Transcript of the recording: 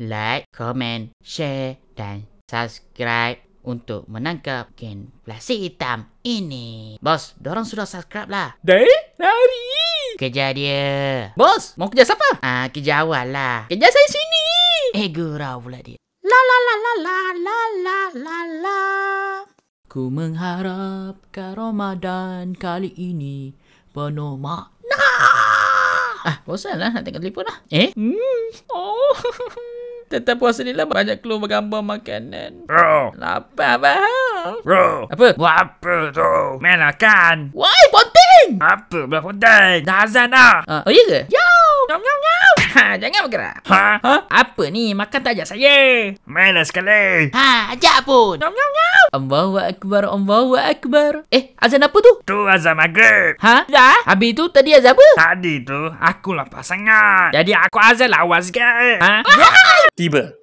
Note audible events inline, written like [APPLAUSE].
like, comment, share dan subscribe untuk menangkap gen plastik hitam ini. Bos, dorang sudah subscribe lah. Dari? nari. Kerja dia. Bos, mau kerja siapa? Ah, kerja awal lah. Kerja saya sini. Eh, gurau pula dia. La la la la la la la la la. Ku mengharapkan Ramadan kali ini penuh makna. Ah, bosan lah Nanti tengok telefon lah. Eh? Hmm. Oh. [LAUGHS] Tentang puasa ni lah banyak keluar bergambar makanan. Bro. Lapa apa? Bro. Apa? Buat apa tu? Main makan. Why? Ponteng? Apa? Buat ponteng? Dah azan lah. Uh, oh, iya ke? Yo! Nyam, nyam, nyam. Ha, jangan bergerak. Ha? Ha? Apa ni? Makan tak ajak saya. Mainlah sekali. Ha, ajak pun. Nyam, nyam, nyam. Allahu Akbar, Allahu Akbar. Eh, azan apa tu? Tu azan maghrib. Ha? Dah? Ya? Habis tu tadi azan apa? Tadi tu, aku lapar sangat. Jadi aku azan lawas lah, ke? Ha? Ha? Ha? 第一本。